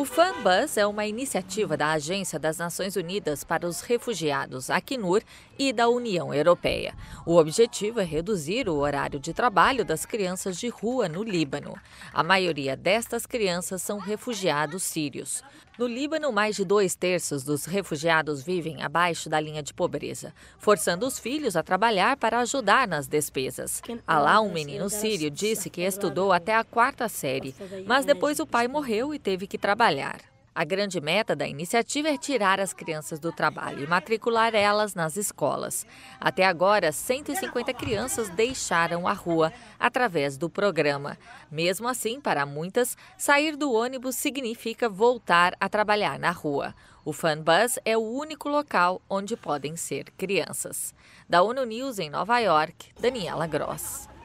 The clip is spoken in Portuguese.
O FANBUS é uma iniciativa da Agência das Nações Unidas para os Refugiados, Acnur, e da União Europeia. O objetivo é reduzir o horário de trabalho das crianças de rua no Líbano. A maioria destas crianças são refugiados sírios. No Líbano, mais de dois terços dos refugiados vivem abaixo da linha de pobreza, forçando os filhos a trabalhar para ajudar nas despesas. Alá, um menino sírio, disse que estudou até a quarta série, mas depois o pai morreu e teve que trabalhar. A grande meta da iniciativa é tirar as crianças do trabalho e matricular elas nas escolas. Até agora, 150 crianças deixaram a rua através do programa. Mesmo assim, para muitas, sair do ônibus significa voltar a trabalhar na rua. O Fanbus é o único local onde podem ser crianças. Da ONU News em Nova York, Daniela Gross.